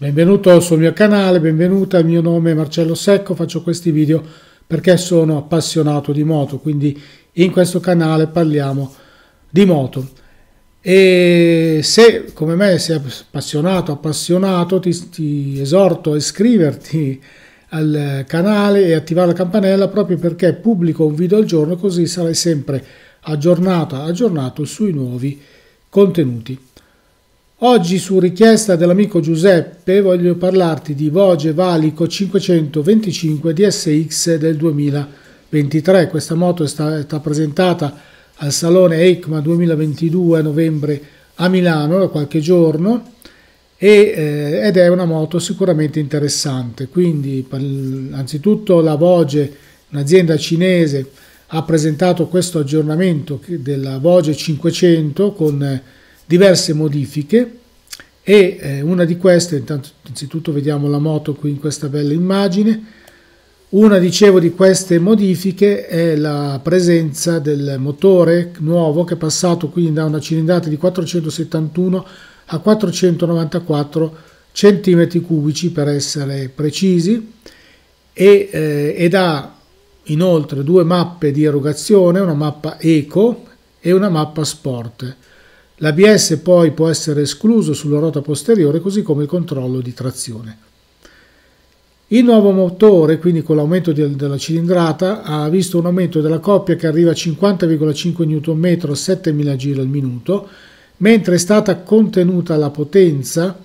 Benvenuto sul mio canale, benvenuta, il mio nome è Marcello Secco, faccio questi video perché sono appassionato di moto, quindi in questo canale parliamo di moto. E se come me sei appassionato, appassionato, ti, ti esorto a iscriverti al canale e attivare la campanella proprio perché pubblico un video al giorno così sarai sempre aggiornato, aggiornato sui nuovi contenuti. Oggi su richiesta dell'amico Giuseppe voglio parlarti di Voge Valico 525 DSX del 2023. Questa moto è stata presentata al Salone EICMA 2022 a novembre a Milano da qualche giorno eh, ed è una moto sicuramente interessante. Quindi anzitutto la Voge, un'azienda cinese, ha presentato questo aggiornamento della Voge 500 con diverse modifiche e eh, una di queste, intanto, innanzitutto vediamo la moto qui in questa bella immagine, una dicevo di queste modifiche è la presenza del motore nuovo che è passato quindi da una cilindrata di 471 a 494 cm cubici per essere precisi e, eh, ed ha inoltre due mappe di erogazione, una mappa eco e una mappa sport. L'ABS poi può essere escluso sulla ruota posteriore così come il controllo di trazione. Il nuovo motore, quindi con l'aumento del, della cilindrata, ha visto un aumento della coppia che arriva a 50,5 Nm a 7000 giri al minuto, mentre è stata contenuta la potenza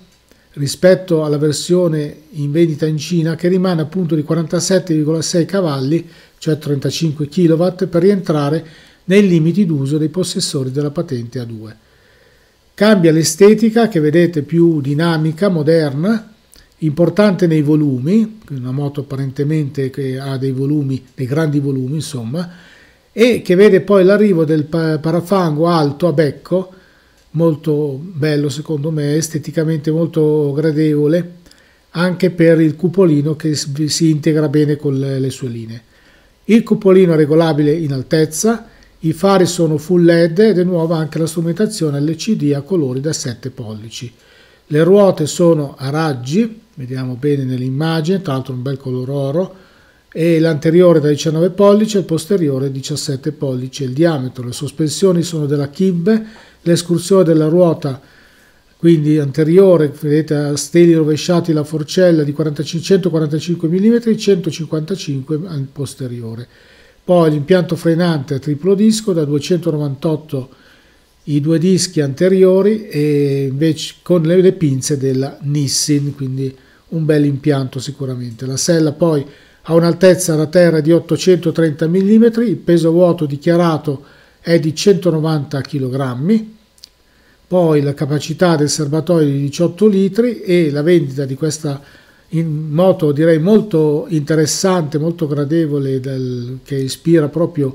rispetto alla versione in vendita in Cina che rimane appunto di 47,6 cavalli, cioè 35 kW, per rientrare nei limiti d'uso dei possessori della patente A2. Cambia l'estetica che vedete più dinamica, moderna, importante nei volumi, una moto apparentemente che ha dei volumi, dei grandi volumi insomma, e che vede poi l'arrivo del parafango alto a becco, molto bello secondo me, esteticamente molto gradevole, anche per il cupolino che si integra bene con le sue linee. Il cupolino è regolabile in altezza, i fari sono full LED ed è nuova anche la strumentazione LCD a colori da 7 pollici. Le ruote sono a raggi, vediamo bene nell'immagine, tra l'altro un bel color oro, e l'anteriore da 19 pollici e il posteriore 17 pollici il diametro. Le sospensioni sono della Kib, l'escursione della ruota quindi anteriore, vedete a steli rovesciati la forcella di 45, 145 mm, 155 al posteriore. Poi l'impianto frenante a triplo disco da 298 i due dischi anteriori e invece con le, le pinze della Nissin, quindi un bel impianto sicuramente. La sella poi ha un'altezza da terra di 830 mm, il peso vuoto dichiarato è di 190 kg, poi la capacità del serbatoio di 18 litri e la vendita di questa in moto direi molto interessante, molto gradevole, del, che ispira proprio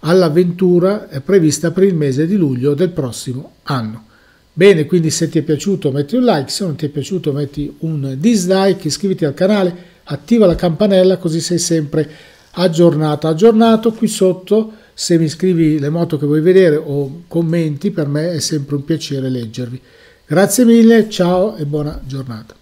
all'avventura è prevista per il mese di luglio del prossimo anno. Bene, quindi se ti è piaciuto metti un like, se non ti è piaciuto metti un dislike, iscriviti al canale, attiva la campanella così sei sempre aggiornata. Aggiornato qui sotto, se mi scrivi le moto che vuoi vedere o commenti, per me è sempre un piacere leggervi. Grazie mille, ciao e buona giornata.